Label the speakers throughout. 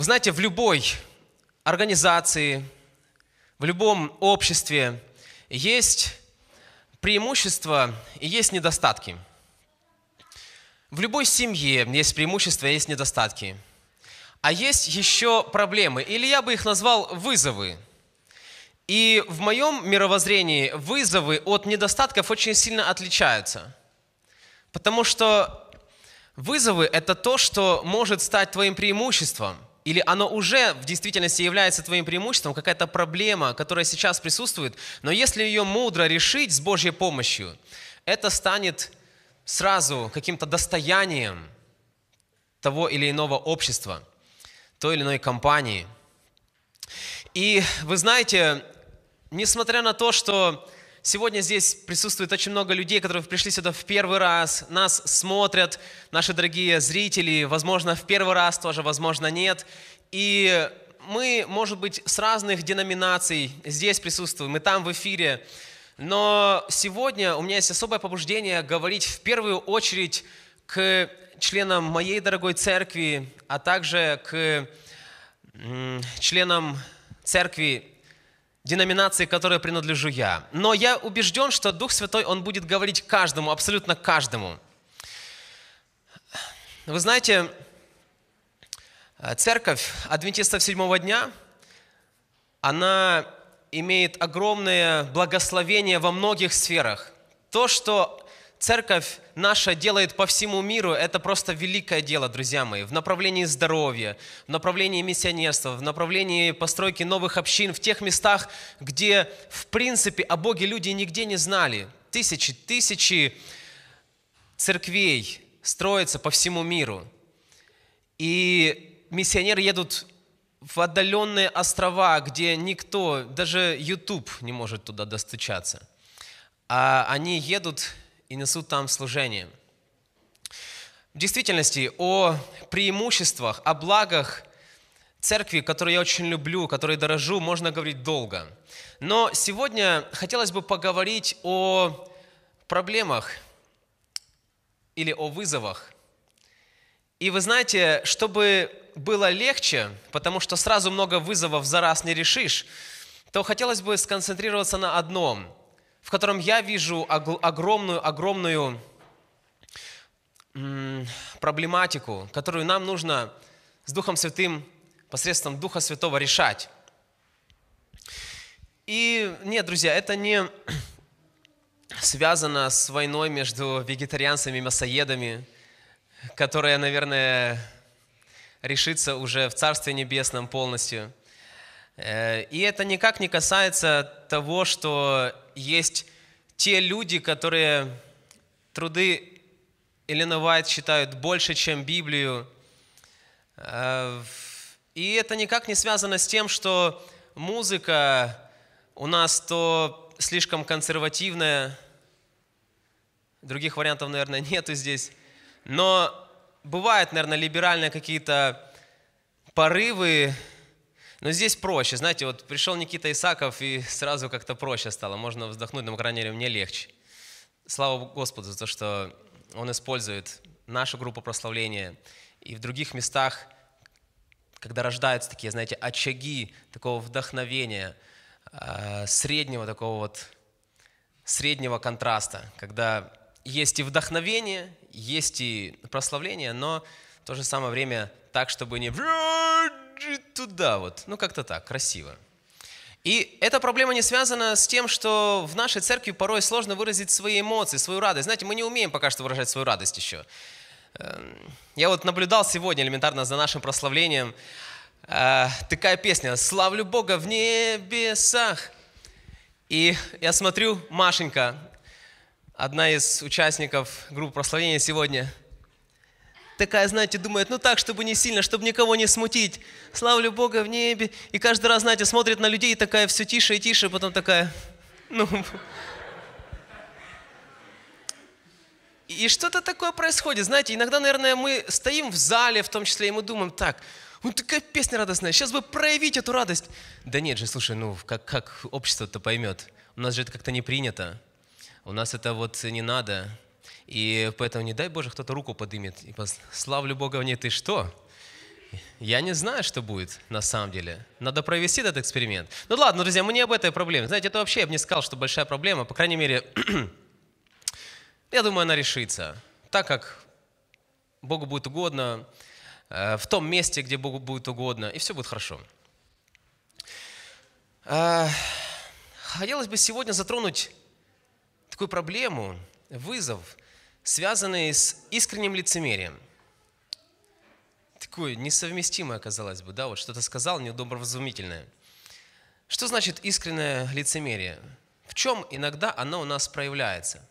Speaker 1: Вы знаете, в любой организации, в любом обществе есть преимущества и есть недостатки. В любой семье есть преимущества и есть недостатки. А есть еще проблемы, или я бы их назвал вызовы. И в моем мировоззрении вызовы от недостатков очень сильно отличаются. Потому что вызовы – это то, что может стать твоим преимуществом – или оно уже в действительности является твоим преимуществом, какая-то проблема, которая сейчас присутствует, но если ее мудро решить с Божьей помощью, это станет сразу каким-то достоянием того или иного общества, той или иной компании. И вы знаете, несмотря на то, что сегодня здесь присутствует очень много людей, которые пришли сюда в первый раз, нас смотрят, наши дорогие зрители, возможно, в первый раз тоже, возможно, нет. И мы, может быть, с разных деноминаций здесь присутствуем, мы там в эфире. Но сегодня у меня есть особое побуждение говорить в первую очередь к членам моей дорогой церкви, а также к членам церкви деноминации, которой принадлежу я. Но я убежден, что Дух Святой, Он будет говорить каждому, абсолютно каждому. Вы знаете, церковь адвентистов седьмого дня, она имеет огромное благословение во многих сферах. То, что церковь наша делает по всему миру, это просто великое дело, друзья мои, в направлении здоровья, в направлении миссионерства, в направлении постройки новых общин, в тех местах, где, в принципе, о Боге люди нигде не знали. Тысячи, тысячи церквей строятся по всему миру. И миссионеры едут в отдаленные острова, где никто, даже YouTube не может туда достучаться. А они едут и несут там служение. В действительности, о преимуществах, о благах церкви, которую я очень люблю, которой дорожу, можно говорить долго. Но сегодня хотелось бы поговорить о проблемах или о вызовах. И вы знаете, чтобы было легче, потому что сразу много вызовов за раз не решишь, то хотелось бы сконцентрироваться на одном – в котором я вижу огромную, огромную проблематику, которую нам нужно с Духом Святым посредством Духа Святого решать. И нет, друзья, это не связано с войной между вегетарианцами и мясоедами, которая, наверное, решится уже в Царстве Небесном полностью. Э, и это никак не касается того, что есть те люди, которые труды Элена Уайт считают больше, чем Библию. Э, и это никак не связано с тем, что музыка у нас то слишком консервативная, других вариантов, наверное, нету здесь, но бывают, наверное, либеральные какие-то порывы, но здесь проще, знаете, вот пришел Никита Исаков, и сразу как-то проще стало, можно вздохнуть, но, по крайней мере, мне легче. Слава Господу за то, что Он использует нашу группу прославления и в других местах, когда рождаются такие, знаете, очаги такого вдохновения, э, среднего такого вот, среднего контраста, когда есть и вдохновение, есть и прославление, но в то же самое время так, чтобы не туда вот, ну как-то так, красиво. И эта проблема не связана с тем, что в нашей церкви порой сложно выразить свои эмоции, свою радость. Знаете, мы не умеем пока что выражать свою радость еще. Эм, я вот наблюдал сегодня элементарно за нашим прославлением э, такая песня «Славлю Бога в небесах». И я смотрю, Машенька, одна из участников группы прославления сегодня – такая, знаете, думает, ну так, чтобы не сильно, чтобы никого не смутить. Славлю Бога в небе. И каждый раз, знаете, смотрит на людей, такая все тише и тише, потом такая, ну... И что-то такое происходит. Знаете, иногда, наверное, мы стоим в зале, в том числе, и мы думаем, так, ну такая песня радостная, сейчас бы проявить эту радость. Да нет же, слушай, ну как, как общество-то поймет? У нас же это как-то не принято. У нас это вот не надо. И поэтому не дай Боже, кто-то руку поднимет. и славлю Бога в ней, ты что? Я не знаю, что будет на самом деле. Надо провести этот эксперимент. Ну ладно, друзья, мы не об этой проблеме. Знаете, это вообще, я бы не сказал, что большая проблема. По крайней мере, я думаю, она решится. Так как Богу будет угодно, э, в том месте, где Богу будет угодно, и все будет хорошо. Э, хотелось бы сегодня затронуть такую проблему, вызов, связанные с искренним лицемерием. Такое несовместимое, казалось бы, да, вот что-то сказал недобровразумительное. Что значит искреннее лицемерие? В чем иногда оно у нас проявляется?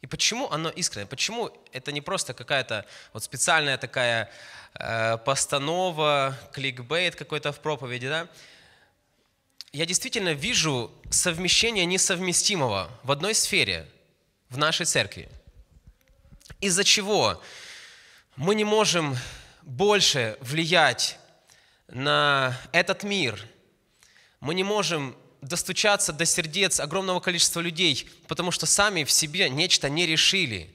Speaker 1: И почему оно искреннее? Почему это не просто какая-то вот специальная такая э, постанова, кликбейт какой-то в проповеди, да? Я действительно вижу совмещение несовместимого в одной сфере в нашей церкви – из-за чего мы не можем больше влиять на этот мир. Мы не можем достучаться до сердец огромного количества людей, потому что сами в себе нечто не решили.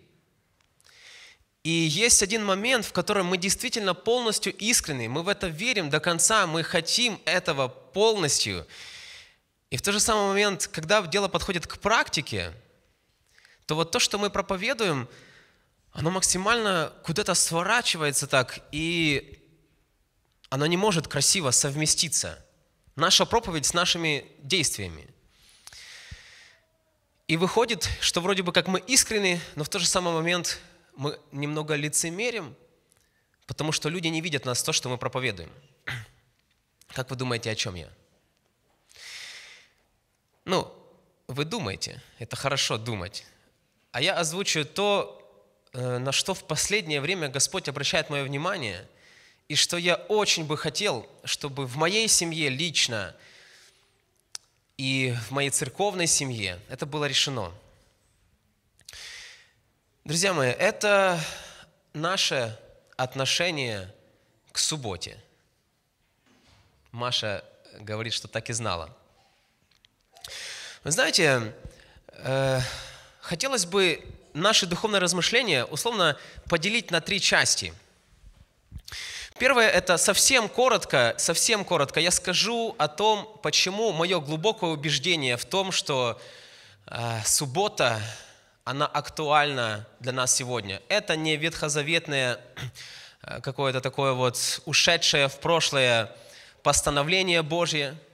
Speaker 1: И есть один момент, в котором мы действительно полностью искренны, мы в это верим до конца, мы хотим этого полностью. И в тот же самый момент, когда дело подходит к практике, то вот то, что мы проповедуем – оно максимально куда-то сворачивается так, и оно не может красиво совместиться. Наша проповедь с нашими действиями. И выходит, что вроде бы как мы искренны, но в тот же самый момент мы немного лицемерим, потому что люди не видят нас то, что мы проповедуем. Как вы думаете, о чем я? Ну, вы думаете, это хорошо думать. А я озвучу то, Э, на что в последнее время Господь обращает мое внимание, и что я очень бы хотел, чтобы в моей семье лично и в моей церковной семье это было решено. Друзья мои, это наше отношение к субботе. Маша говорит, что так и знала. Вы знаете, э, хотелось бы наше духовное размышление условно поделить на три части. Первое – это совсем коротко, совсем коротко я скажу о том, почему мое глубокое убеждение в том, что э, суббота, она актуальна для нас сегодня. Это не ветхозаветное э, какое-то такое вот ушедшее в прошлое постановление Божье –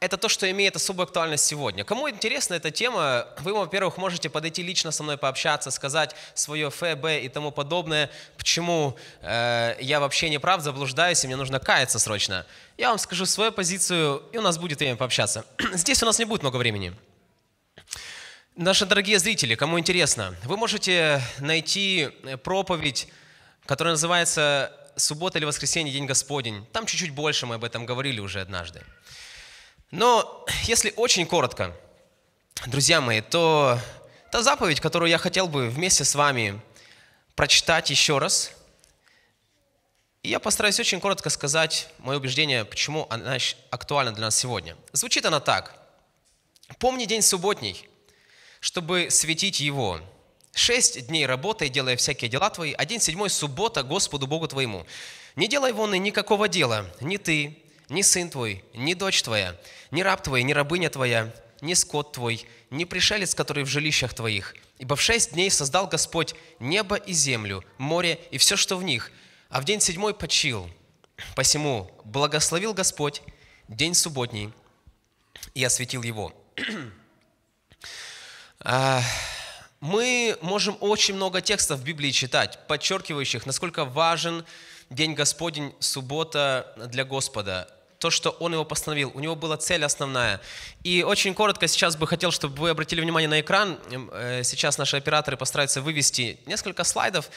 Speaker 1: это то, что имеет особую актуальность сегодня. Кому интересна эта тема, вы, во-первых, можете подойти лично со мной пообщаться, сказать свое ФБ и тому подобное, почему э, я вообще не прав, заблуждаюсь, и мне нужно каяться срочно. Я вам скажу свою позицию, и у нас будет время пообщаться. Здесь у нас не будет много времени. Наши дорогие зрители, кому интересно, вы можете найти э, проповедь, которая называется «Суббота или воскресенье, День Господень». Там чуть-чуть больше мы об этом говорили уже однажды. Но если очень коротко, друзья мои, то та заповедь, которую я хотел бы вместе с вами прочитать еще раз, и я постараюсь очень коротко сказать мое убеждение, почему она актуальна для нас сегодня. Звучит она так. «Помни день субботний, чтобы светить его. Шесть дней работай, делая всякие дела твои, а день седьмой – суббота Господу Богу твоему. Не делай вон и никакого дела, ни ты, ни сын твой, ни дочь твоя, ни раб твой, ни рабыня твоя, ни скот твой, ни пришелец, который в жилищах твоих. Ибо в шесть дней создал Господь небо и землю, море и все, что в них, а в день седьмой почил. Посему благословил Господь день субботний и осветил его». А, мы можем очень много текстов в Библии читать, подчеркивающих, насколько важен День Господень, суббота для Господа то, что он его постановил. У него была цель основная. И очень коротко сейчас бы хотел, чтобы вы обратили внимание на экран. Эм, э, сейчас наши операторы постараются вывести несколько слайдов.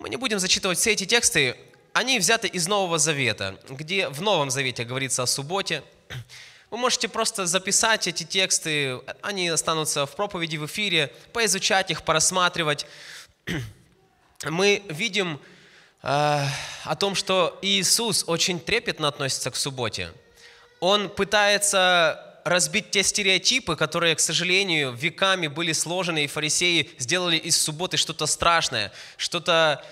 Speaker 1: Мы не будем зачитывать все эти тексты. Они взяты из Нового Завета, где в Новом Завете говорится о субботе. Вы можете просто записать эти тексты, они останутся в проповеди, в эфире, поизучать их, порассматривать. Мы видим, а, о том, что Иисус очень трепетно относится к субботе. Он пытается разбить те стереотипы, которые, к сожалению, веками были сложены, и фарисеи сделали из субботы что-то страшное, что-то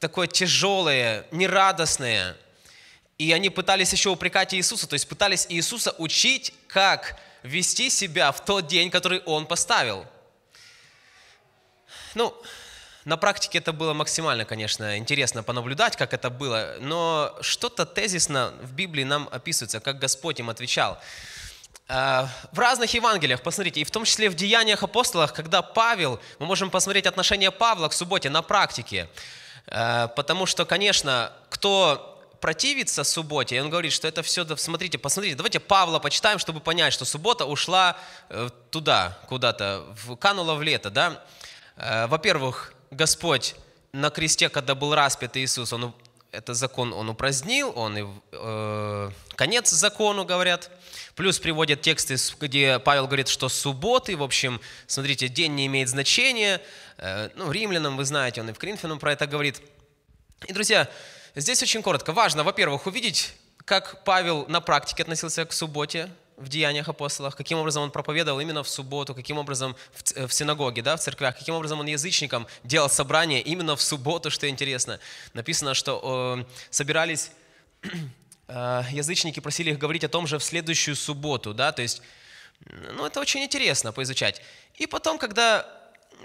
Speaker 1: такое тяжелое, нерадостное. И они пытались еще упрекать Иисуса, то есть пытались Иисуса учить, как вести себя в тот день, который Он поставил. Ну, на практике это было максимально, конечно, интересно понаблюдать, как это было, но что-то тезисно в Библии нам описывается, как Господь им отвечал. А, в разных Евангелиях, посмотрите, и в том числе в Деяниях апостолов, когда Павел, мы можем посмотреть отношение Павла к субботе на практике, а, потому что, конечно, кто противится субботе, и он говорит, что это все, смотрите, посмотрите, давайте Павла почитаем, чтобы понять, что суббота ушла э, туда, куда-то, канула в лето, да. А, во-первых, Господь на кресте, когда был распят Иисус, он, это закон он упразднил, он и э, конец закону, говорят. Плюс приводят тексты, где Павел говорит, что субботы, в общем, смотрите, день не имеет значения. Э, ну, римлянам, вы знаете, он и в Коринфянам про это говорит. И, друзья, здесь очень коротко. Важно, во-первых, увидеть, как Павел на практике относился к субботе, в Деяниях апостолах, каким образом он проповедовал именно в субботу, каким образом в, э, в синагоге, да, в церквях, каким образом он язычникам делал собрание именно в субботу, что интересно. Написано, что э, собирались э, язычники, просили их говорить о том же в следующую субботу, да, то есть, ну, это очень интересно поизучать. И потом, когда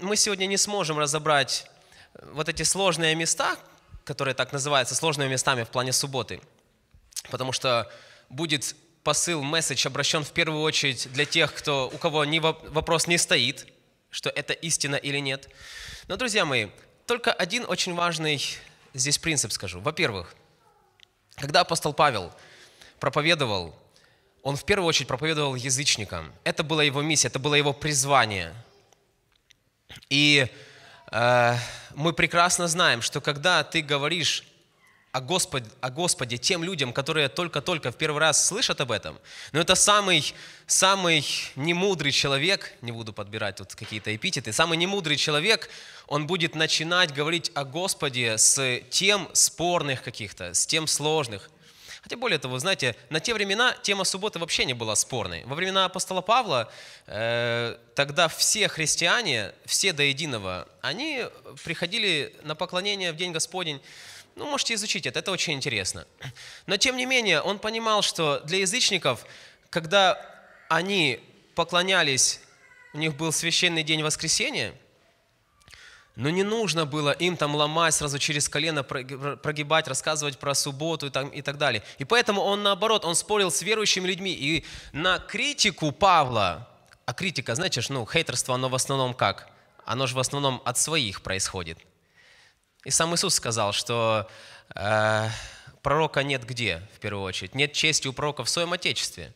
Speaker 1: мы сегодня не сможем разобрать э, вот эти сложные места, которые так называются сложными местами в плане субботы, потому что будет посыл, месседж обращен в первую очередь для тех, кто, у кого не, вопрос не стоит, что это истина или нет. Но, друзья мои, только один очень важный здесь принцип скажу. Во-первых, когда апостол Павел проповедовал, он в первую очередь проповедовал язычникам. Это была его миссия, это было его призвание. И э, мы прекрасно знаем, что когда ты говоришь о, Господь, о Господе тем людям, которые только-только в первый раз слышат об этом. Но это самый, самый немудрый человек, не буду подбирать тут какие-то эпитеты, самый немудрый человек, он будет начинать говорить о Господе с тем спорных каких-то, с тем сложных. Хотя более того, знаете, на те времена тема субботы вообще не была спорной. Во времена апостола Павла э, тогда все христиане, все до единого, они приходили на поклонение в День Господень ну, можете изучить это, это очень интересно. Но тем не менее, он понимал, что для язычников, когда они поклонялись, у них был священный день воскресения, но не нужно было им там ломать сразу через колено, прогибать, рассказывать про субботу и, там, и так далее. И поэтому он наоборот, он спорил с верующими людьми. И на критику Павла, а критика, знаете, ну, хейтерство, оно в основном как? Оно же в основном от своих происходит – и сам Иисус сказал, что э, пророка нет где, в первую очередь. Нет чести у пророка в своем Отечестве.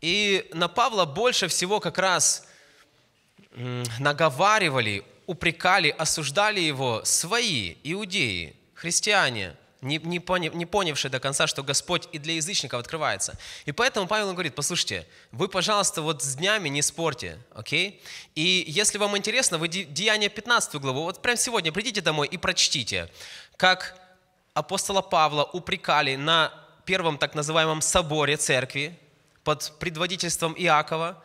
Speaker 1: И на Павла больше всего как раз э, наговаривали, упрекали, осуждали его свои иудеи, христиане – не, не, поняв, не понявший до конца, что Господь и для язычников открывается. И поэтому Павел говорит, послушайте, вы, пожалуйста, вот с днями не спорьте, окей? Okay? И если вам интересно, вы Деяние 15 главу, вот прямо сегодня придите домой и прочтите, как апостола Павла упрекали на первом так называемом соборе церкви под предводительством Иакова.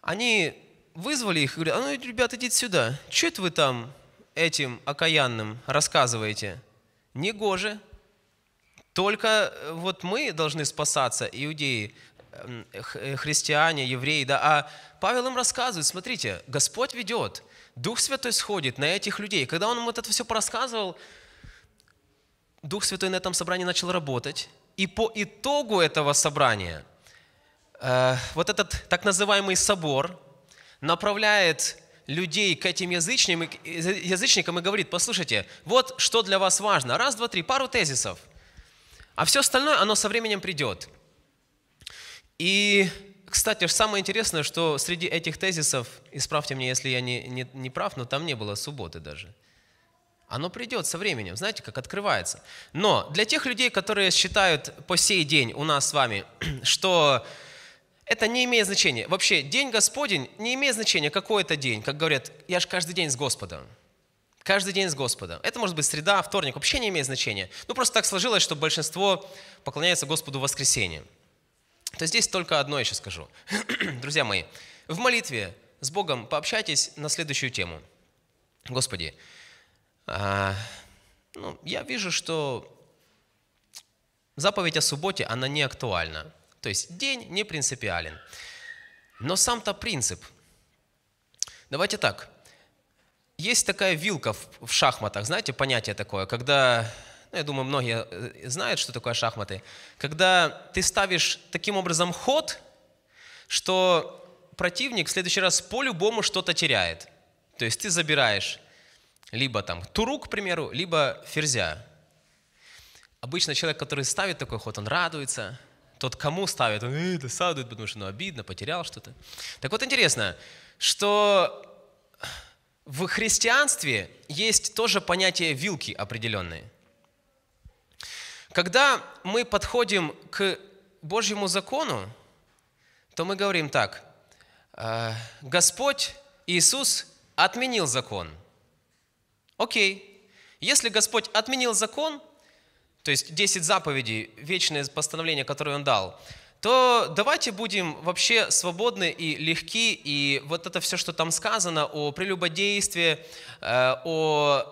Speaker 1: Они вызвали их и говорят, а ну, ребята, идите сюда, что это вы там этим окаянным рассказываете? негоже. Только э, вот мы должны спасаться, иудеи, э, христиане, евреи, да, а Павел им рассказывает, смотрите, Господь ведет, Дух Святой сходит на этих людей. Когда он им вот это все порассказывал, Дух Святой на этом собрании начал работать, и по итогу этого собрания э, вот этот так называемый собор направляет людей к этим язычникам, язычникам и говорит, послушайте, вот что для вас важно. Раз, два, три, пару тезисов. А все остальное, оно со временем придет. И, кстати, самое интересное, что среди этих тезисов, исправьте меня, если я не, не, не прав, но там не было субботы даже. Оно придет со временем, знаете, как открывается. Но для тех людей, которые считают по сей день у нас с вами, что это не имеет значения. Вообще, день Господень не имеет значения, какой это день. Как говорят, я же каждый день с Господом. Каждый день с Господом. Это может быть среда, вторник, вообще не имеет значения. Ну, просто так сложилось, что большинство поклоняется Господу в воскресенье. То здесь только одно еще скажу. Друзья мои, в молитве с Богом пообщайтесь на следующую тему. Господи, а, ну, я вижу, что заповедь о субботе, она не актуальна. То есть день не принципиален. Но сам-то принцип. Давайте так. Есть такая вилка в шахматах, знаете, понятие такое, когда, ну, я думаю, многие э, знают, что такое шахматы, когда ты ставишь таким образом ход, что противник в следующий раз по-любому что-то теряет. То есть ты забираешь либо там туру, к примеру, либо ферзя. Обычно человек, который ставит такой ход, он радуется – тот, кому ставит, он э, досадует, потому что ну, обидно, потерял что-то. Так вот интересно, что в христианстве есть тоже понятие вилки определенные. Когда мы подходим к Божьему закону, то мы говорим так, «Э, Господь Иисус отменил закон. Окей, если Господь отменил закон, то есть 10 заповедей, вечные постановления, которые Он дал, то давайте будем вообще свободны и легки, и вот это все, что там сказано о прелюбодействии, э, о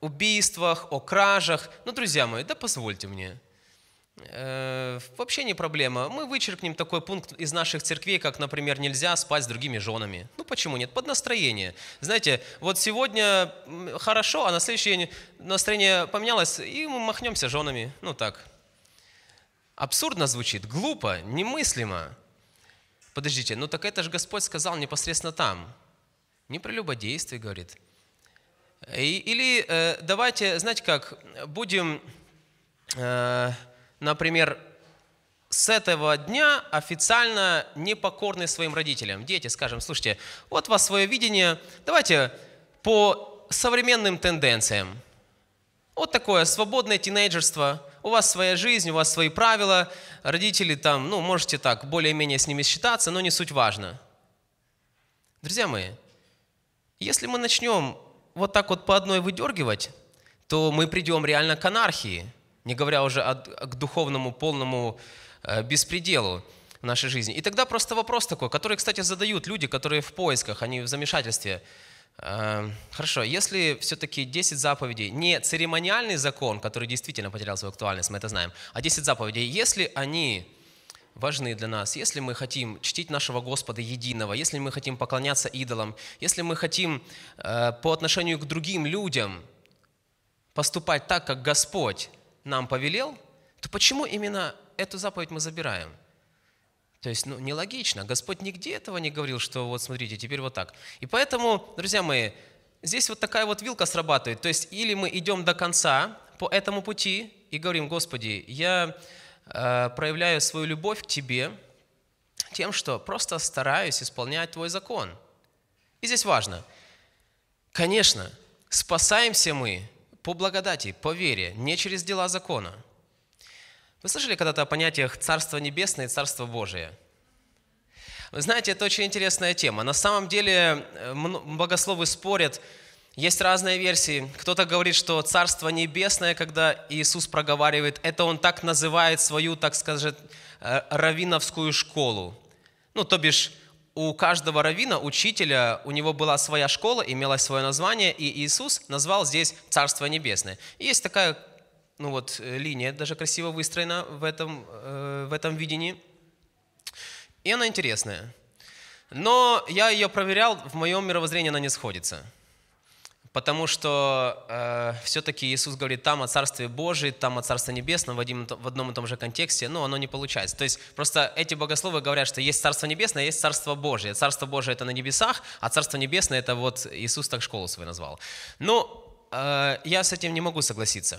Speaker 1: убийствах, о кражах. Ну, друзья мои, да позвольте мне – Э, вообще не проблема. Мы вычеркнем такой пункт из наших церквей, как, например, нельзя спать с другими женами. Ну почему нет? Под настроение. Знаете, вот сегодня хорошо, а на следующий день настроение поменялось, и мы махнемся женами. Ну так. Абсурдно звучит, глупо, немыслимо. Подождите, ну так это же Господь сказал непосредственно там. Не прелюбодействие, говорит. или э, давайте, знаете как, будем... Э, например, с этого дня официально непокорны своим родителям. Дети, скажем, слушайте, вот у вас свое видение, давайте по современным тенденциям. Вот такое свободное тинейджерство, у вас своя жизнь, у вас свои правила, родители там, ну, можете так, более-менее с ними считаться, но не суть важно. Друзья мои, если мы начнем вот так вот по одной выдергивать, то мы придем реально к анархии – не говоря уже о, к духовному полному э, беспределу в нашей жизни. И тогда просто вопрос такой, который, кстати, задают люди, которые в поисках, они в замешательстве. Э, хорошо, если все-таки 10 заповедей, не церемониальный закон, который действительно потерял свою актуальность, мы это знаем, а 10 заповедей, если они важны для нас, если мы хотим чтить нашего Господа единого, если мы хотим поклоняться идолам, если мы хотим э, по отношению к другим людям поступать так, как Господь, нам повелел, то почему именно эту заповедь мы забираем? То есть, ну, нелогично. Господь нигде этого не говорил, что вот смотрите, теперь вот так. И поэтому, друзья мои, здесь вот такая вот вилка срабатывает. То есть, или мы идем до конца по этому пути и говорим, Господи, я э, проявляю свою любовь к Тебе тем, что просто стараюсь исполнять Твой закон. И здесь важно. Конечно, спасаемся мы по благодати, по вере, не через дела закона. Вы слышали когда-то о понятиях «Царство Небесное» и «Царство Божие»? Вы знаете, это очень интересная тема. На самом деле э, богословы спорят, есть разные версии. Кто-то говорит, что Царство Небесное, когда Иисус проговаривает, это Он так называет свою, так скажем, э, раввиновскую школу. Ну, то бишь, у каждого равина, учителя, у него была своя школа, имелось свое название, и Иисус назвал здесь Царство Небесное. И есть такая ну вот, э, линия, даже красиво выстроена в этом, э, в этом видении. И она интересная. Но я ее проверял, в моем мировоззрении она не сходится потому что э, все-таки Иисус говорит там о Царстве Божьем, там о Царстве Небесном в, один, в одном и том же контексте, но оно не получается. То есть просто эти богословы говорят, что есть Царство Небесное, а есть Царство Божие. Царство Божие это на небесах, а Царство Небесное это вот Иисус так школу свою назвал. Но ну, э, я с этим не могу согласиться.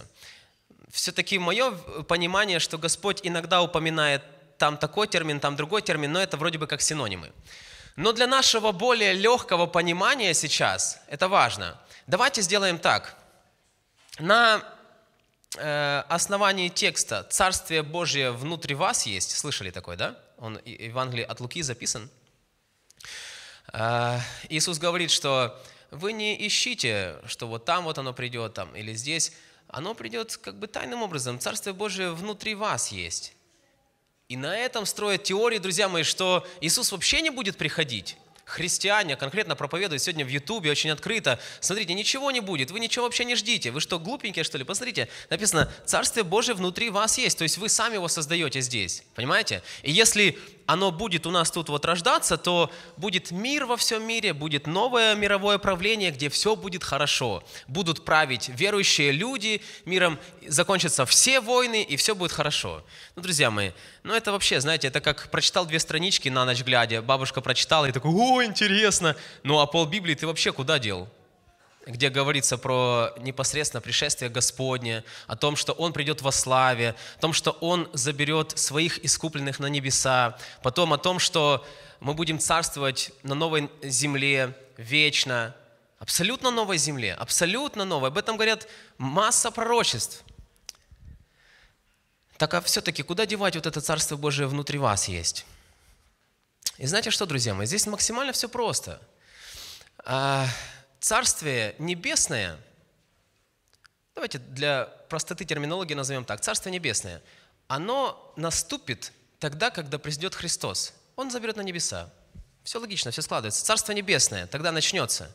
Speaker 1: Все-таки мое понимание, что Господь иногда упоминает там такой термин, там другой термин, но это вроде бы как синонимы. Но для нашего более легкого понимания сейчас это важно. Давайте сделаем так. На э, основании текста «Царствие Божье внутри вас есть», слышали такой, да? Он в Евангелии от Луки записан. Э, Иисус говорит, что вы не ищите, что вот там вот оно придет, там, или здесь. Оно придет как бы тайным образом. Царствие Божие внутри вас есть. И на этом строят теории, друзья мои, что Иисус вообще не будет приходить христиане конкретно проповедуют сегодня в Ютубе очень открыто. Смотрите, ничего не будет, вы ничего вообще не ждите. Вы что, глупенькие, что ли? Посмотрите, написано, Царствие Божие внутри вас есть. То есть вы сами его создаете здесь. Понимаете? И если оно будет у нас тут вот рождаться, то будет мир во всем мире, будет новое мировое правление, где все будет хорошо. Будут править верующие люди, миром закончатся все войны, и все будет хорошо. Ну, друзья мои, ну это вообще, знаете, это как прочитал две странички на ночь глядя, бабушка прочитала и такой, о, интересно, ну а пол Библии ты вообще куда дел? где говорится про непосредственно пришествие Господне, о том, что Он придет во славе, о том, что Он заберет своих искупленных на небеса, потом о том, что мы будем царствовать на новой земле вечно, абсолютно новой земле, абсолютно новой. Об этом говорят масса пророчеств. Так а все-таки куда девать вот это Царство Божие внутри вас есть? И знаете что, друзья мои, здесь максимально все просто а, – Царствие небесное, давайте для простоты терминологии назовем так, Царствие небесное, оно наступит тогда, когда придет Христос. Он заберет на небеса. Все логично, все складывается. Царство небесное тогда начнется.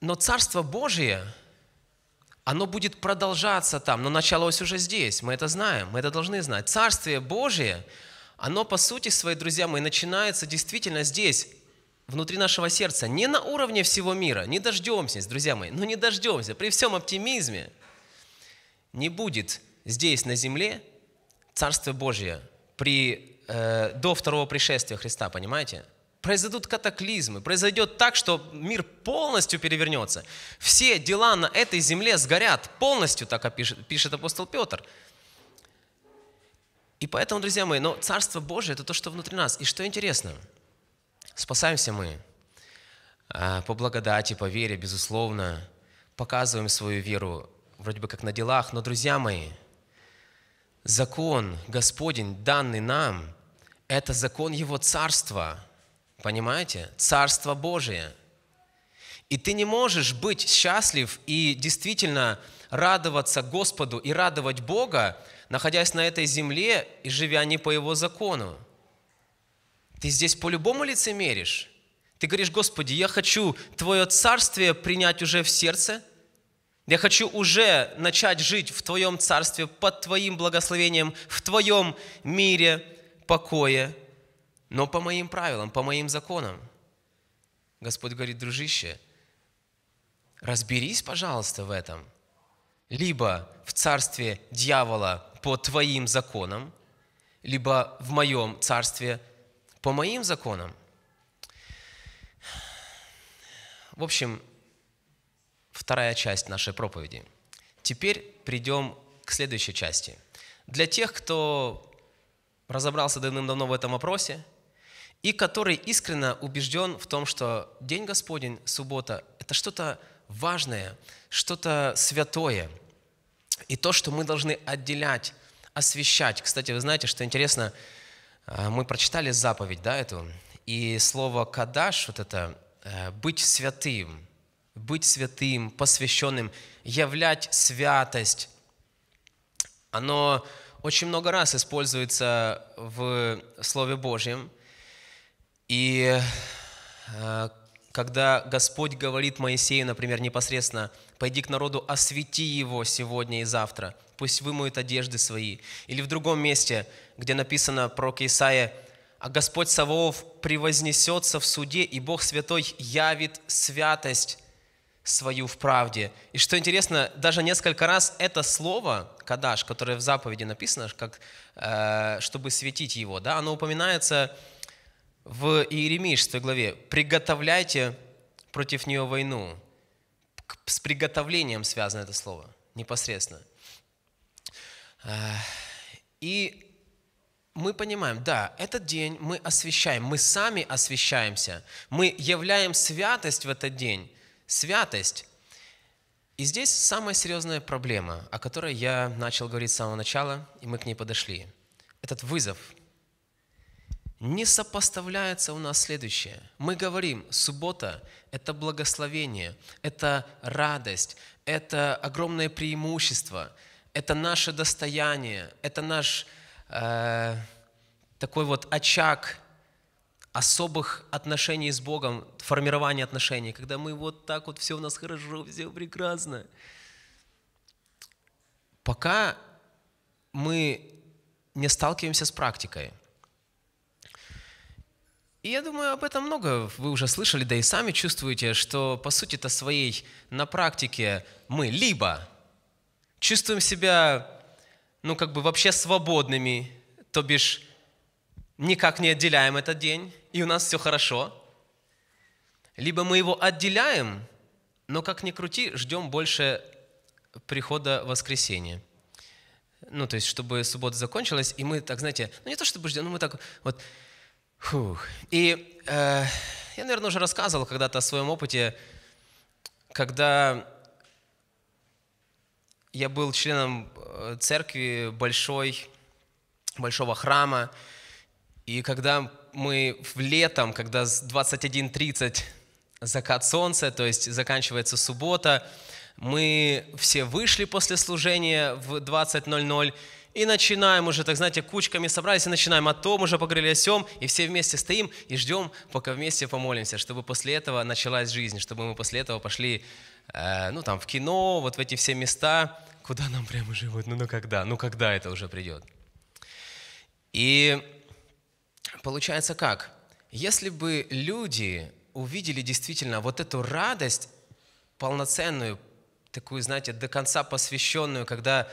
Speaker 1: Но Царство Божие, оно будет продолжаться там, но началось уже здесь. Мы это знаем, мы это должны знать. Царствие Божие, оно по сути свои друзья мои, начинается действительно здесь, внутри нашего сердца, не на уровне всего мира, не дождемся, друзья мои, но ну не дождемся, при всем оптимизме не будет здесь на земле Царство Божье при, э, до второго пришествия Христа, понимаете? Произойдут катаклизмы, произойдет так, что мир полностью перевернется. Все дела на этой земле сгорят полностью, так пишет, пишет апостол Петр. И поэтому, друзья мои, но Царство Божие – это то, что внутри нас. И что интересно – Спасаемся мы а, по благодати, по вере, безусловно, показываем свою веру вроде бы как на делах, но, друзья мои, закон Господень, данный нам, это закон Его Царства, понимаете? Царство Божие. И ты не можешь быть счастлив и действительно радоваться Господу и радовать Бога, находясь на этой земле и живя не по Его закону. Ты здесь по-любому лицемеришь. Ты говоришь, Господи, я хочу Твое царствие принять уже в сердце. Я хочу уже начать жить в Твоем царстве, под Твоим благословением, в Твоем мире, покое, но по моим правилам, по моим законам. Господь говорит, дружище, разберись, пожалуйста, в этом. Либо в царстве дьявола по твоим законам, либо в моем царстве по моим законам. В общем, вторая часть нашей проповеди. Теперь придем к следующей части. Для тех, кто разобрался давным-давно в этом вопросе, и который искренне убежден в том, что День Господень, суббота, это что-то важное, что-то святое. И то, что мы должны отделять, освещать. Кстати, вы знаете, что интересно, а, мы прочитали заповедь, да, эту, и слово «кадаш», вот это э, «быть святым», быть святым, посвященным, являть святость, оно очень много раз используется в Слове Божьем. И э, когда Господь говорит Моисею, например, непосредственно, «Пойди к народу, освети его сегодня и завтра, пусть вымоют одежды свои». Или в другом месте, где написано про Кейсая, «А Господь Саваоф превознесется в суде, и Бог Святой явит святость свою в правде». И что интересно, даже несколько раз это слово, «кадаш», которое в заповеди написано, как, э, чтобы светить его, да, оно упоминается в Иеремии 6 главе, «Приготовляйте против нее войну». С приготовлением связано это слово непосредственно. Э, и мы понимаем, да, этот день мы освещаем, мы сами освещаемся, мы являем святость в этот день, святость. И здесь самая серьезная проблема, о которой я начал говорить с самого начала, и мы к ней подошли. Этот вызов, не сопоставляется у нас следующее. Мы говорим, суббота – это благословение, это радость, это огромное преимущество, это наше достояние, это наш э, такой вот очаг особых отношений с Богом, формирование отношений, когда мы вот так вот, все у нас хорошо, все прекрасно. Пока мы не сталкиваемся с практикой – и я думаю, об этом много вы уже слышали, да и сами чувствуете, что по сути-то своей на практике мы либо чувствуем себя, ну как бы вообще свободными, то бишь никак не отделяем этот день, и у нас все хорошо, либо мы его отделяем, но как ни крути, ждем больше прихода воскресения. Ну, то есть, чтобы суббота закончилась, и мы так, знаете, ну не то чтобы ждем, но мы так вот Фух. И э, я, наверное, уже рассказывал когда-то о своем опыте, когда я был членом э, церкви большой, большого храма, и когда мы в летом, когда с 21.30 закат солнца, то есть заканчивается суббота, мы все вышли после служения в 20.00, и начинаем уже, так знаете, кучками собрались и начинаем о а том уже поговорили, о сем, и все вместе стоим и ждем, пока вместе помолимся, чтобы после этого началась жизнь, чтобы мы после этого пошли, э, ну там, в кино, вот в эти все места, куда нам прямо живут, ну, ну когда, ну когда это уже придет. И получается как? Если бы люди увидели действительно вот эту радость полноценную, такую, знаете, до конца посвященную, когда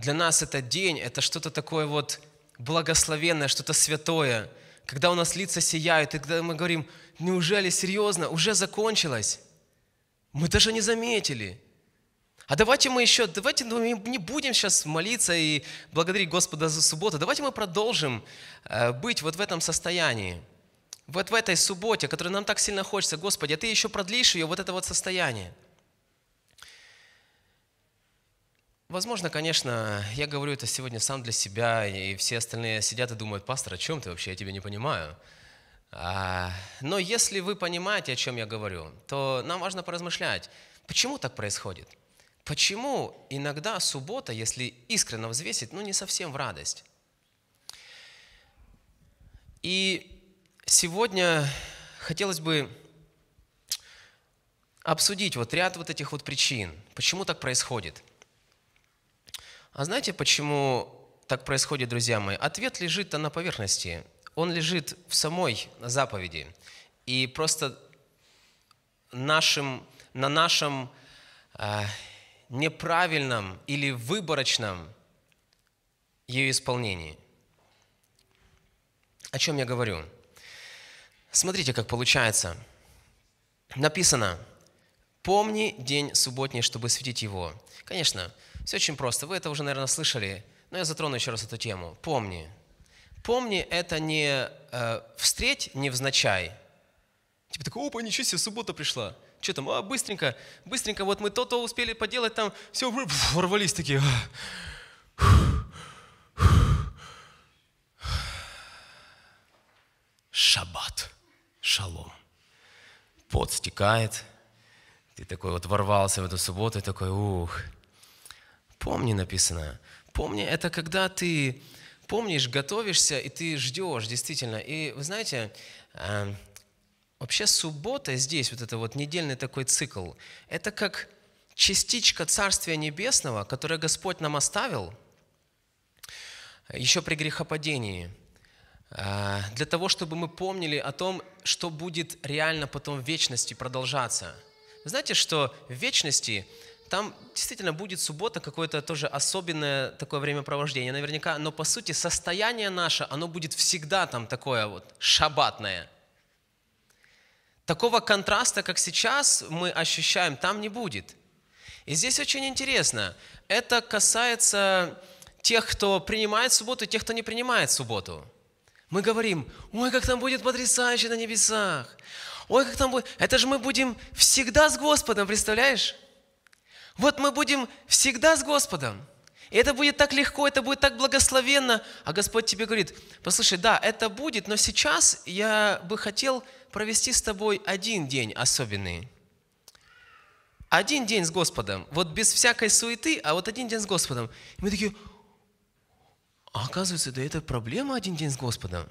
Speaker 1: для нас этот день – это что-то такое вот благословенное, что-то святое, когда у нас лица сияют, и когда мы говорим, неужели серьезно, уже закончилось? Мы даже не заметили. А давайте мы еще, давайте ну, не будем сейчас молиться и благодарить Господа за субботу. Давайте мы продолжим э, быть вот в этом состоянии. Вот в этой субботе, которая нам так сильно хочется, Господи, а Ты еще продлишь ее, вот это вот состояние – Возможно, конечно, я говорю это сегодня сам для себя, и все остальные сидят и думают, пастор, о чем ты вообще, я тебя не понимаю. А, но если вы понимаете, о чем я говорю, то нам важно поразмышлять, почему так происходит? Почему иногда суббота, если искренно взвесить, ну не совсем в радость? И сегодня хотелось бы обсудить вот ряд вот этих вот причин, почему так происходит – а знаете, почему так происходит, друзья мои? Ответ лежит на поверхности. Он лежит в самой заповеди. И просто нашим, на нашем э, неправильном или выборочном ее исполнении. О чем я говорю? Смотрите, как получается. Написано, помни день субботний, чтобы светить его. Конечно, все очень просто. Вы это уже, наверное, слышали, но я затрону еще раз эту тему. Помни. Помни, это не э, встреть невзначай. Типа такой, опа, ничего себе, суббота пришла. Что там, а, быстренько, быстренько, вот мы то-то успели поделать, там все, ворвались такие. Шаббат, шалом. Пот стекает, ты такой вот ворвался в эту субботу, и такой, ух, Помни написано. Помни, это когда ты помнишь, готовишься, и ты ждешь, действительно. И вы знаете, эм, вообще суббота здесь, вот это вот недельный такой цикл, это как частичка Царствия Небесного, которое Господь нам оставил еще при грехопадении, э, для того, чтобы мы помнили о том, что будет реально потом в вечности продолжаться. Вы Знаете, что в вечности там действительно будет суббота какое-то тоже особенное такое времяпровождение, наверняка, но по сути состояние наше, оно будет всегда там такое вот шабатное. Такого контраста, как сейчас мы ощущаем, там не будет. И здесь очень интересно, это касается тех, кто принимает субботу, и тех, кто не принимает субботу. Мы говорим, ой, как там будет потрясающе на небесах. Ой, как там будет. Это же мы будем всегда с Господом, представляешь? Вот мы будем всегда с Господом. И это будет так легко, это будет так благословенно. А Господь тебе говорит, послушай, да, это будет, но сейчас я бы хотел провести с тобой один день особенный. Один день с Господом, вот без всякой суеты, а вот один день с Господом. И мы такие, а оказывается, да это проблема один день с Господом.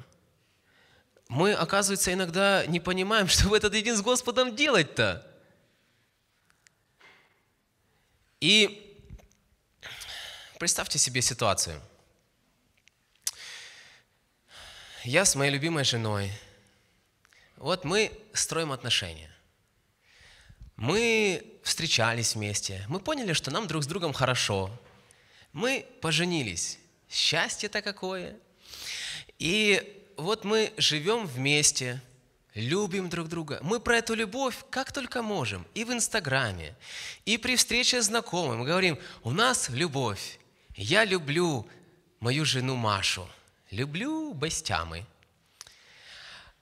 Speaker 1: Мы, оказывается, иногда не понимаем, что в этот день с Господом делать-то. И представьте себе ситуацию. Я с моей любимой женой. Вот мы строим отношения. Мы встречались вместе. Мы поняли, что нам друг с другом хорошо. Мы поженились. Счастье-то какое. И вот мы живем вместе – любим друг друга. Мы про эту любовь как только можем. И в Инстаграме, и при встрече с знакомым. Мы говорим, у нас любовь. Я люблю мою жену Машу. Люблю Бастямы.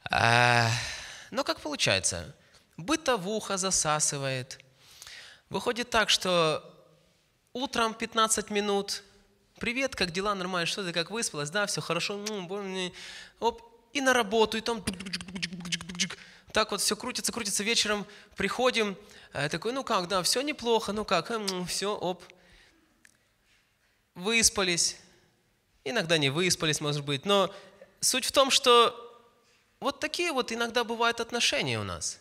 Speaker 1: А, но как получается? Бытовуха засасывает. Выходит так, что утром 15 минут, привет, как дела, нормально, что ты, как выспалась, да, все хорошо, оп, и на работу, и там так вот все крутится, крутится. Вечером приходим, э, такой, ну как, да, все неплохо, ну как, все, оп. Выспались. Иногда не выспались, может быть. Но суть в том, что вот такие вот иногда бывают отношения у нас.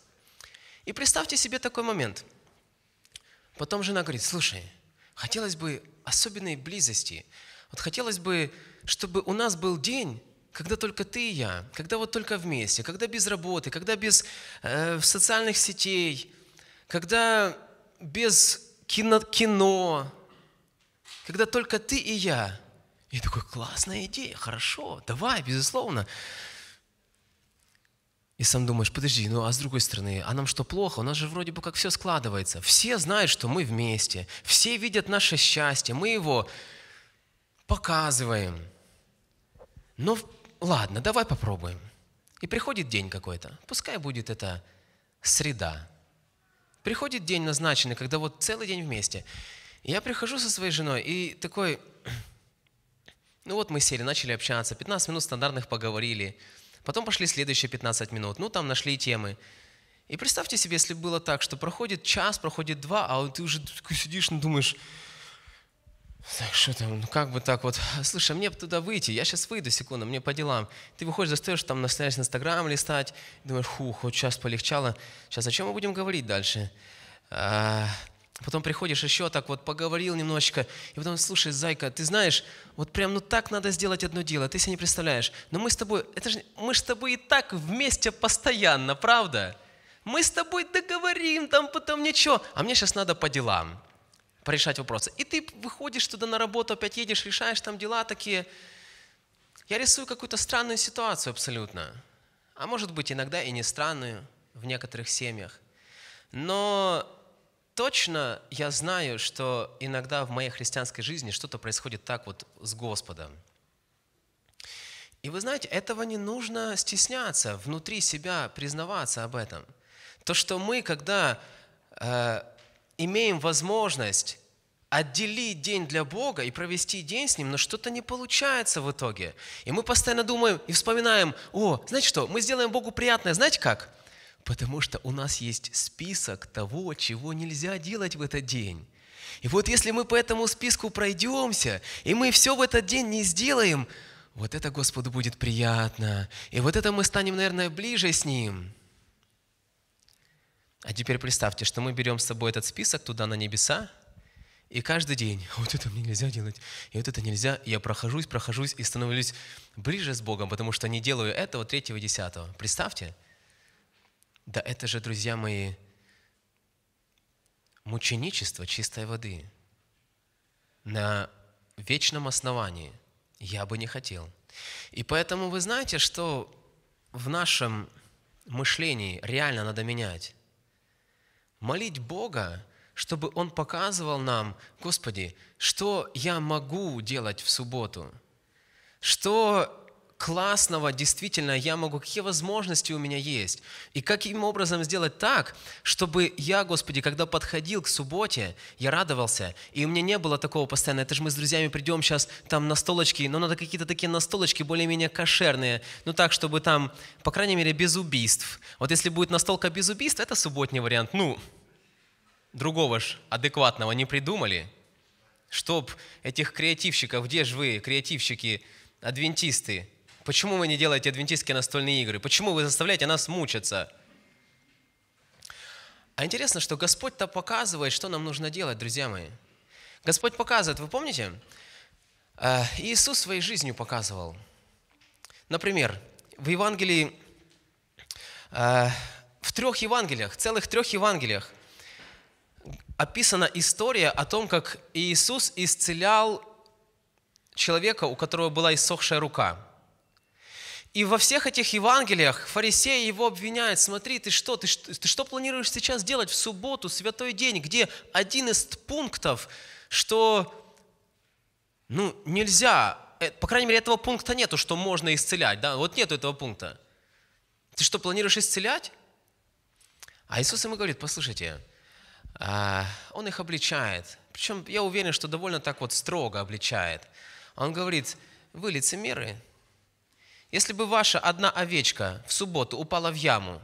Speaker 1: И представьте себе такой момент. Потом жена говорит, слушай, хотелось бы особенной близости. Вот хотелось бы, чтобы у нас был день, когда только ты и я, когда вот только вместе, когда без работы, когда без э, социальных сетей, когда без кино, кино, когда только ты и я. И такой, классная идея, хорошо, давай, безусловно. И сам думаешь, подожди, ну а с другой стороны, а нам что плохо? У нас же вроде бы как все складывается. Все знают, что мы вместе, все видят наше счастье, мы его показываем. Но ладно, давай попробуем. И приходит день какой-то, пускай будет это среда. Приходит день назначенный, когда вот целый день вместе. я прихожу со своей женой и такой, ну вот мы сели, начали общаться, 15 минут стандартных поговорили, потом пошли следующие 15 минут, ну там нашли темы. И представьте себе, если было так, что проходит час, проходит два, а ты уже сидишь и думаешь, так, что там, ну как бы так вот, слушай, а мне бы туда выйти, я сейчас выйду, секунду, мне по делам. Ты выходишь, застаешь, там начинаешь Инстаграм листать, думаешь, хух, вот сейчас полегчало, сейчас о чем мы будем говорить дальше? А, потом приходишь еще так вот, поговорил немножечко, и потом, слушай, зайка, ты знаешь, вот прям ну так надо сделать одно дело, ты себе не представляешь. Но мы с тобой, это же, мы с тобой и так вместе постоянно, правда? Мы с тобой договорим, там потом ничего, а мне сейчас надо по делам порешать вопросы. И ты выходишь туда на работу, опять едешь, решаешь там дела такие. Я рисую какую-то странную ситуацию абсолютно. А может быть, иногда и не странную в некоторых семьях. Но точно я знаю, что иногда в моей христианской жизни что-то происходит так вот с Господом. И вы знаете, этого не нужно стесняться, внутри себя признаваться об этом. То, что мы, когда э, имеем возможность отделить день для Бога и провести день с Ним, но что-то не получается в итоге. И мы постоянно думаем и вспоминаем, о, знаете что, мы сделаем Богу приятное, знаете как? Потому что у нас есть список того, чего нельзя делать в этот день. И вот если мы по этому списку пройдемся, и мы все в этот день не сделаем, вот это Господу будет приятно. И вот это мы станем, наверное, ближе с Ним. А теперь представьте, что мы берем с собой этот список туда, на небеса, и каждый день, вот это мне нельзя делать, и вот это нельзя, я прохожусь, прохожусь и становлюсь ближе с Богом, потому что не делаю этого, третьего, десятого. Представьте, да это же, друзья мои, мученичество чистой воды на вечном основании я бы не хотел. И поэтому вы знаете, что в нашем мышлении реально надо менять молить Бога, чтобы Он показывал нам, Господи, что я могу делать в субботу, что классного действительно я могу, какие возможности у меня есть. И каким образом сделать так, чтобы я, Господи, когда подходил к субботе, я радовался, и у меня не было такого постоянно, это же мы с друзьями придем сейчас там на столочки, но надо какие-то такие на настолочки более-менее кошерные, ну так, чтобы там, по крайней мере, без убийств. Вот если будет настолка без убийств, это субботний вариант. Ну, другого ж адекватного не придумали, чтоб этих креативщиков, где же вы, креативщики, адвентисты, Почему вы не делаете адвентистские настольные игры? Почему вы заставляете нас мучиться? А интересно, что Господь-то показывает, что нам нужно делать, друзья мои. Господь показывает, вы помните? Э, Иисус своей жизнью показывал. Например, в Евангелии, э, в трех Евангелиях, целых трех Евангелиях описана история о том, как Иисус исцелял человека, у которого была иссохшая рука – и во всех этих Евангелиях фарисеи его обвиняют. Смотри, ты что, ты, ты что планируешь сейчас делать в субботу, святой день, где один из пунктов, что ну, нельзя, э, по крайней мере, этого пункта нету, что можно исцелять. Да? Вот нету этого пункта. Ты что, планируешь исцелять? А Иисус ему говорит, послушайте, а, он их обличает. Причем я уверен, что довольно так вот строго обличает. Он говорит, вы лицемеры, если бы ваша одна овечка в субботу упала в яму,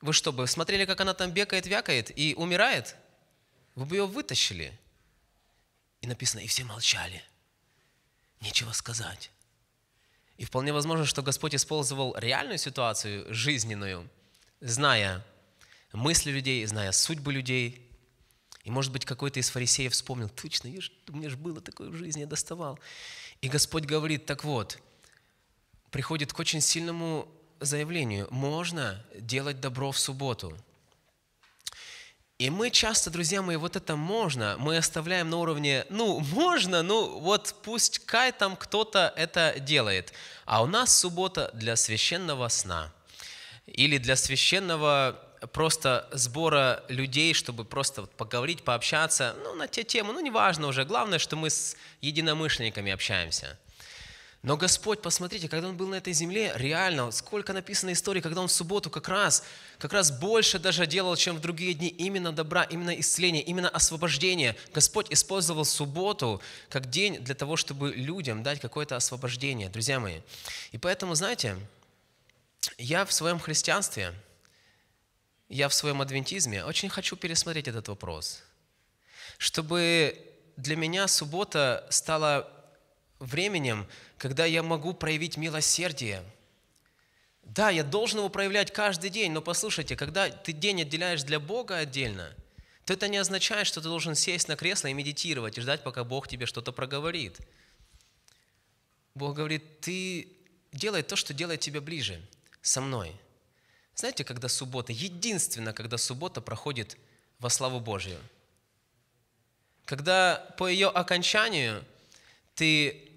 Speaker 1: вы что бы смотрели, как она там бегает, вякает и умирает? Вы бы ее вытащили. И написано, и все молчали. Нечего сказать. И вполне возможно, что Господь использовал реальную ситуацию, жизненную, зная мысли людей, зная судьбы людей. И, может быть, какой-то из фарисеев вспомнил, точно, видишь, у меня же было такое в жизни, я доставал. И Господь говорит, так вот – приходит к очень сильному заявлению. Можно делать добро в субботу. И мы часто, друзья мои, вот это можно, мы оставляем на уровне, ну, можно, ну, вот пусть кай там кто-то это делает. А у нас суббота для священного сна или для священного просто сбора людей, чтобы просто вот поговорить, пообщаться, ну, на те темы, ну, неважно уже, главное, что мы с единомышленниками общаемся – но Господь, посмотрите, когда Он был на этой земле, реально, сколько написано истории, когда Он в субботу как раз, как раз больше даже делал, чем в другие дни, именно добра, именно исцеления, именно освобождения. Господь использовал субботу как день для того, чтобы людям дать какое-то освобождение, друзья мои. И поэтому, знаете, я в своем христианстве, я в своем адвентизме очень хочу пересмотреть этот вопрос, чтобы для меня суббота стала временем, когда я могу проявить милосердие. Да, я должен его проявлять каждый день, но послушайте, когда ты день отделяешь для Бога отдельно, то это не означает, что ты должен сесть на кресло и медитировать, и ждать, пока Бог тебе что-то проговорит. Бог говорит, ты делай то, что делает тебя ближе со мной. Знаете, когда суббота, единственно, когда суббота проходит во славу Божью. Когда по ее окончанию ты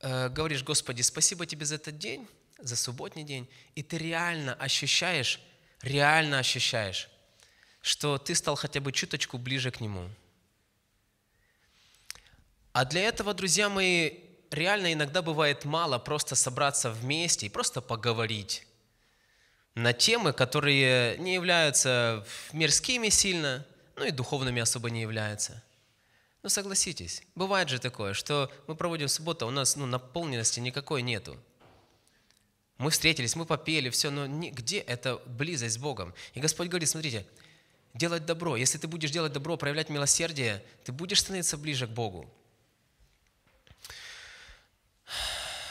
Speaker 1: Э, говоришь, Господи, спасибо тебе за этот день, за субботний день, и ты реально ощущаешь, реально ощущаешь, что ты стал хотя бы чуточку ближе к Нему. А для этого, друзья мои, реально иногда бывает мало просто собраться вместе и просто поговорить на темы, которые не являются мирскими сильно, ну и духовными особо не являются. Ну согласитесь, бывает же такое, что мы проводим субботу, а у нас ну, наполненности никакой нету. Мы встретились, мы попели, все, но не, где эта близость с Богом? И Господь говорит, смотрите, делать добро. Если ты будешь делать добро, проявлять милосердие, ты будешь становиться ближе к Богу.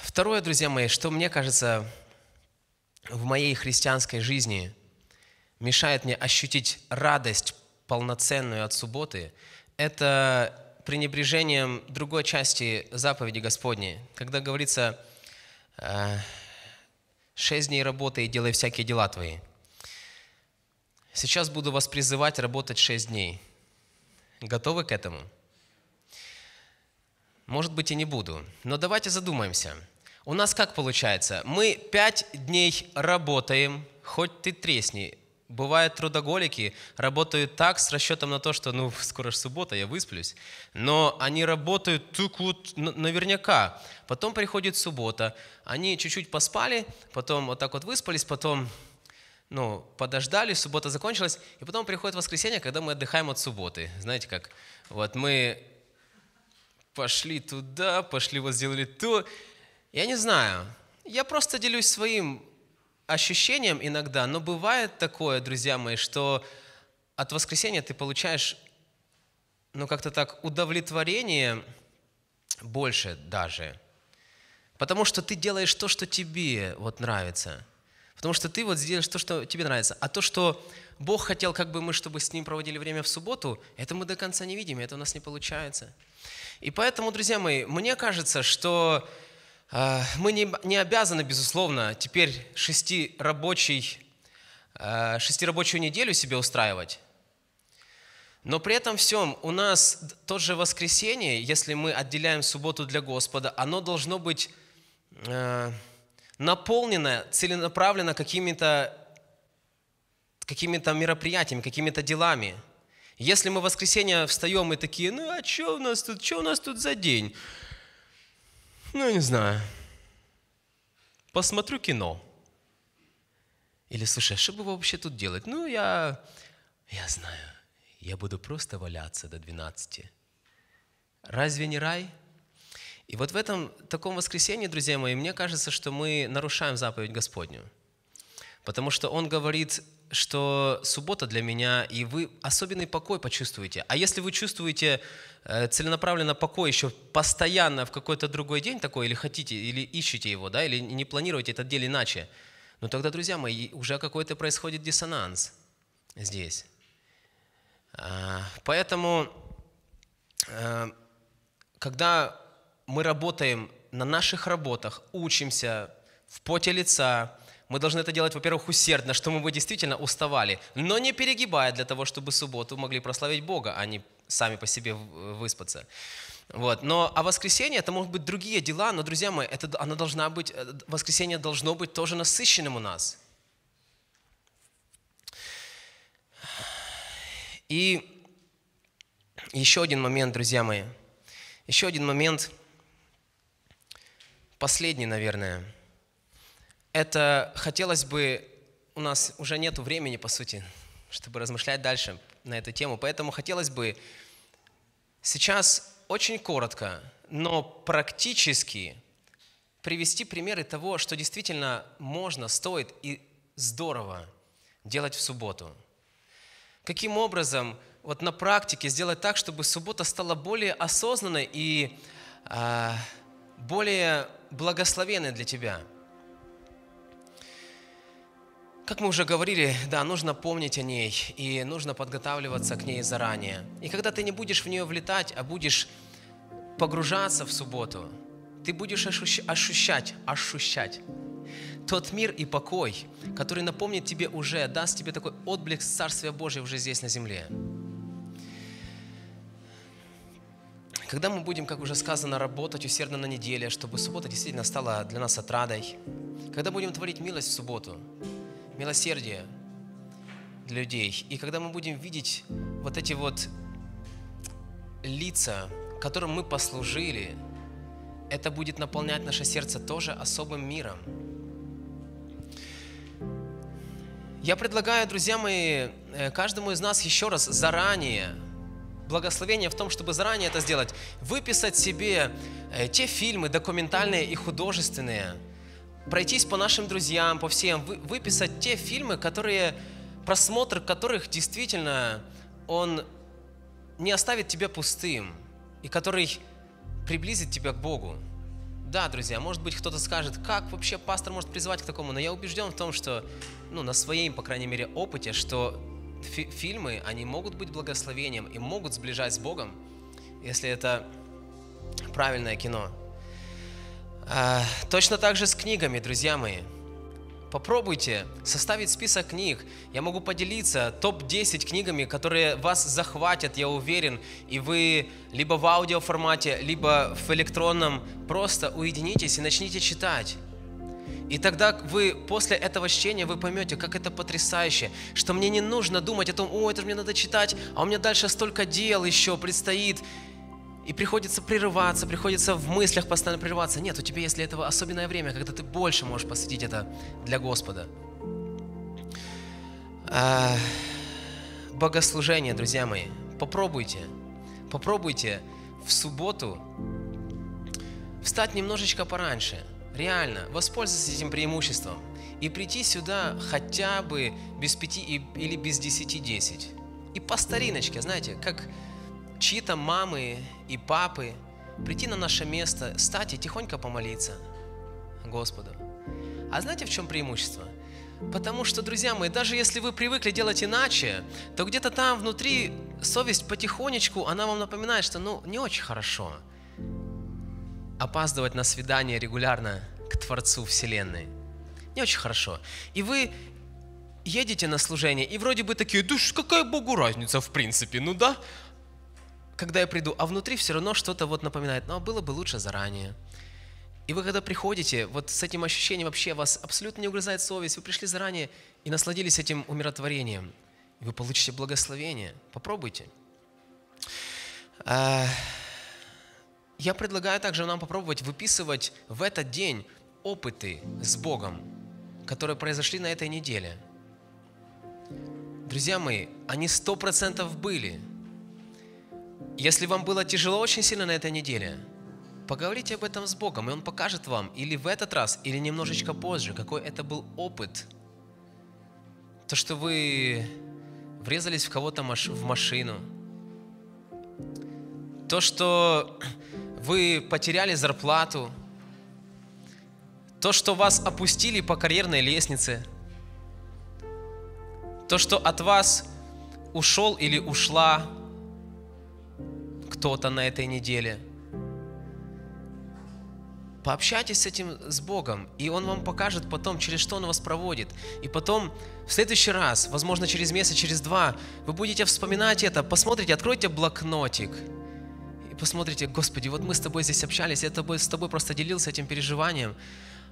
Speaker 1: Второе, друзья мои, что мне кажется в моей христианской жизни мешает мне ощутить радость полноценную от субботы, это пренебрежением другой части заповеди Господней, когда говорится э, «шесть дней работы и делай всякие дела твои». Сейчас буду вас призывать работать шесть дней. Готовы к этому? Может быть и не буду, но давайте задумаемся. У нас как получается? Мы пять дней работаем, хоть ты тресни, Бывают трудоголики, работают так с расчетом на то, что ну скоро же суббота, я высплюсь. Но они работают так вот наверняка. Потом приходит суббота, они чуть-чуть поспали, потом вот так вот выспались, потом ну, подождали, суббота закончилась, и потом приходит воскресенье, когда мы отдыхаем от субботы. Знаете как? Вот мы пошли туда, пошли вот сделали то. Я не знаю, я просто делюсь своим ощущением иногда, но бывает такое, друзья мои, что от воскресения ты получаешь, ну, как-то так, удовлетворение больше даже. Потому что ты делаешь то, что тебе вот нравится. Потому что ты вот сделаешь то, что тебе нравится. А то, что Бог хотел, как бы мы, чтобы с Ним проводили время в субботу, это мы до конца не видим, это у нас не получается. И поэтому, друзья мои, мне кажется, что а, мы не, не обязаны, безусловно, теперь шести шестирабочий, а, шестирабочую неделю себе устраивать. Но при этом всем у нас тот же воскресенье, если мы отделяем субботу для Господа, оно должно быть а, наполнено, целенаправленно какими-то какими то мероприятиями, какими-то делами. Если мы в воскресенье встаем и такие, ну а что у нас тут, что у нас тут за день? Ну, не знаю. Посмотрю кино. Или, слушай, а что бы вообще тут делать? Ну, я, я знаю, я буду просто валяться до 12. Разве не рай? И вот в этом таком воскресенье, друзья мои, мне кажется, что мы нарушаем заповедь Господню. Потому что Он говорит, что суббота для меня, и вы особенный покой почувствуете. А если вы чувствуете э, целенаправленно покой еще постоянно в какой-то другой день такой, или хотите, или ищете его, да, или не планируете этот день иначе, ну тогда, друзья мои, уже какой-то происходит диссонанс здесь. А, поэтому, э, когда мы работаем на наших работах, учимся в поте лица, мы должны это делать, во-первых, усердно, чтобы мы бы действительно уставали, но не перегибая для того, чтобы субботу могли прославить Бога, а не сами по себе э, выспаться. Вот. Но, а воскресенье это могут быть другие дела, но, друзья мои, это, оно должна быть, э, воскресенье должно быть тоже насыщенным у нас. И еще один момент, друзья мои. Еще один момент, последний, наверное – это хотелось бы, у нас уже нет времени, по сути, чтобы размышлять дальше на эту тему, поэтому хотелось бы сейчас очень коротко, но практически привести примеры того, что действительно можно, стоит и здорово делать в субботу. Каким образом вот на практике сделать так, чтобы суббота стала более осознанной и э, более благословенной для тебя – как мы уже говорили, да, нужно помнить о ней и нужно подготавливаться к ней заранее. И когда ты не будешь в нее влетать, а будешь погружаться в субботу, ты будешь ощущать, ощущать тот мир и покой, который напомнит тебе уже, даст тебе такой отблик Царствия Божьего уже здесь на земле. Когда мы будем, как уже сказано, работать усердно на неделе, чтобы суббота действительно стала для нас отрадой, когда будем творить милость в субботу, милосердие для людей. И когда мы будем видеть вот эти вот лица, которым мы послужили, это будет наполнять наше сердце тоже особым миром. Я предлагаю, друзья мои, э, каждому из нас еще раз заранее, благословение в том, чтобы заранее это сделать, выписать себе э, те фильмы документальные и художественные – пройтись по нашим друзьям, по всем, вы, выписать те фильмы, которые, просмотр которых действительно он не оставит тебя пустым и который приблизит тебя к Богу. Да, друзья, может быть, кто-то скажет, как вообще пастор может призывать к такому, но я убежден в том, что, ну, на своем, по крайней мере, опыте, что фи- фильмы, они могут быть благословением и могут сближать с Богом, если это правильное кино. А, точно так же с книгами, друзья мои. Попробуйте составить список книг. Я могу поделиться топ-10 книгами, которые вас захватят, я уверен. И вы либо в аудиоформате, либо в электронном просто уединитесь и начните читать. И тогда вы после этого чтения вы поймете, как это потрясающе, что мне не нужно думать о том, о, это мне надо читать, а у меня дальше столько дел еще предстоит. И приходится прерываться, приходится в мыслях постоянно прерываться. Нет, у тебя есть для этого особенное время, когда ты больше можешь посвятить это для Господа. А, богослужение, друзья мои, попробуйте, попробуйте в субботу встать немножечко пораньше. Реально, воспользуйтесь этим преимуществом и прийти сюда хотя бы без пяти или без десяти десять. И по стариночке, знаете, как чьи-то мамы и папы прийти на наше место, стать и тихонько помолиться Господу. А знаете, в чем преимущество? Потому что, друзья мои, даже если вы привыкли делать иначе, то где-то там внутри совесть потихонечку, она вам напоминает, что ну не очень хорошо опаздывать на свидание регулярно к Творцу Вселенной. Не очень хорошо. И вы едете на служение, и вроде бы такие, да какая Богу разница в принципе, ну да? когда я приду, а внутри все равно что-то вот напоминает, но было бы лучше заранее. И вы когда приходите, вот с этим ощущением вообще вас абсолютно не угрызает совесть, вы пришли заранее и насладились этим умиротворением, и вы получите благословение. Попробуйте. Э, я предлагаю также нам попробовать выписывать в этот день опыты с Богом, которые произошли на этой неделе. Друзья мои, они сто процентов были – если вам было тяжело очень сильно на этой неделе, поговорите об этом с Богом, и Он покажет вам или в этот раз, или немножечко позже, какой это был опыт. То, что вы врезались в кого-то маш- в машину, то, что вы потеряли зарплату, то, что вас опустили по карьерной лестнице, то, что от вас ушел или ушла кто-то на этой неделе. Пообщайтесь с этим, с Богом, и Он вам покажет потом, через что Он вас проводит. И потом, в следующий раз, возможно, через месяц, через два, вы будете вспоминать это, посмотрите, откройте блокнотик – и посмотрите, Господи, вот мы с тобой здесь общались, я тобой, с тобой просто делился этим переживанием.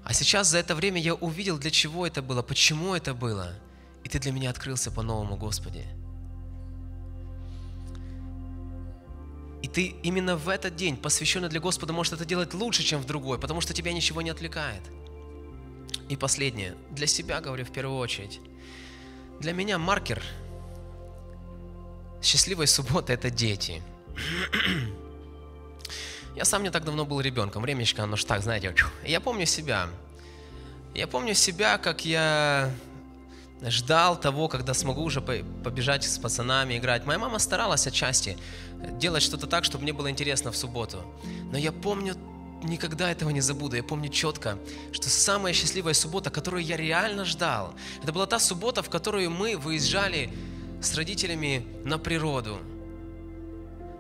Speaker 1: А сейчас за это время я увидел, для чего это было, почему это было. И ты для меня открылся по-новому, Господи. И ты именно в этот день, посвященный для Господа, можешь это делать лучше, чем в другой, потому что тебя ничего не отвлекает. И последнее. Для себя говорю в первую очередь. Для меня маркер счастливой субботы – это дети. Я сам не так давно был ребенком. Времечко, оно ж так, знаете. Я помню себя. Я помню себя, как я ждал того, когда смогу уже побежать с пацанами играть. Моя мама старалась отчасти делать что-то так, чтобы мне было интересно в субботу. Но я помню, никогда этого не забуду. Я помню четко, что самая счастливая суббота, которую я реально ждал, это была та суббота, в которую мы выезжали с родителями на природу,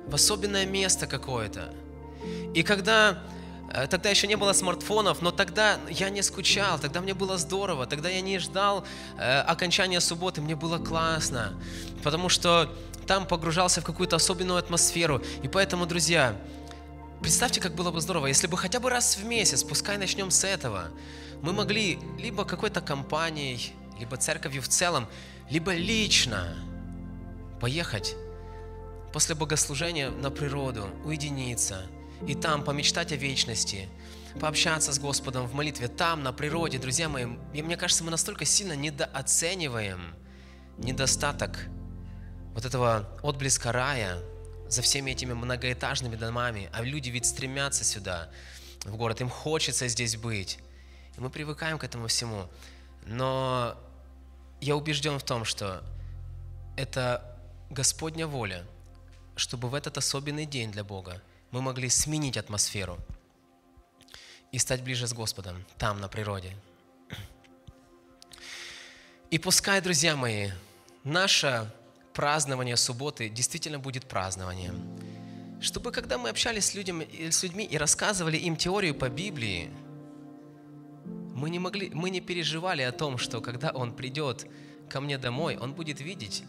Speaker 1: в особенное место какое-то. И когда Э, тогда еще не было смартфонов, но тогда я не скучал, тогда мне было здорово, тогда я не ждал э, окончания субботы, мне было классно, потому что там погружался в какую-то особенную атмосферу. И поэтому, друзья, представьте, как было бы здорово, если бы хотя бы раз в месяц, пускай начнем с этого, мы могли либо какой-то компанией, либо церковью в целом, либо лично поехать после богослужения на природу, уединиться – и там помечтать о вечности, пообщаться с Господом в молитве, там, на природе, друзья мои. И мне кажется, мы настолько сильно недооцениваем недостаток вот этого отблеска рая за всеми этими многоэтажными домами. А люди ведь стремятся сюда, в город, им хочется здесь быть. И мы привыкаем к этому всему. Но я убежден в том, что это Господня воля, чтобы в этот особенный день для Бога – мы могли сменить атмосферу и стать ближе с Господом там, на природе. И пускай, друзья мои, наше празднование субботы действительно будет празднованием. Чтобы когда мы общались с людьми, с людьми и рассказывали им теорию по Библии, мы не, могли, мы не переживали о том, что когда он придет ко мне домой, он будет видеть,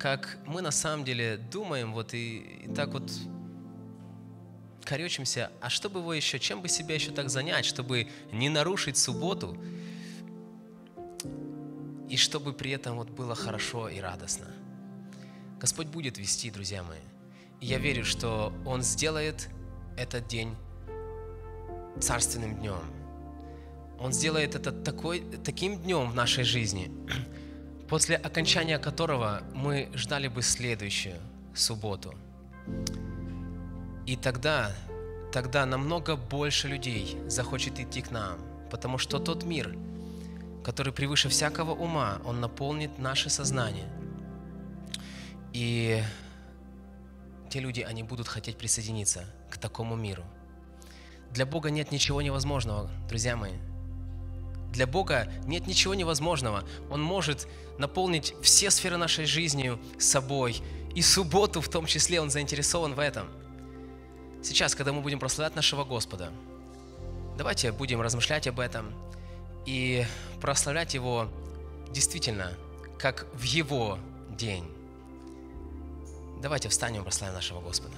Speaker 1: как мы на самом деле думаем вот и, и так вот корючимся, а что бы его еще, чем бы себя еще так занять, чтобы не нарушить субботу, и чтобы при этом вот было хорошо и радостно. Господь будет вести, друзья мои. И я верю, что Он сделает этот день царственным днем. Он сделает это такой, таким днем в нашей жизни, после окончания которого мы ждали бы следующую субботу. И тогда, тогда намного больше людей захочет идти к нам, потому что тот мир, который превыше всякого ума, он наполнит наше сознание. И те люди, они будут хотеть присоединиться к такому миру. Для Бога нет ничего невозможного, друзья мои. Для Бога нет ничего невозможного. Он может наполнить все сферы нашей жизни собой. И субботу в том числе Он заинтересован в этом. Сейчас, когда мы будем прославлять нашего Господа, давайте будем размышлять об этом и прославлять Его действительно, как в Его день. Давайте встанем и прославим нашего Господа.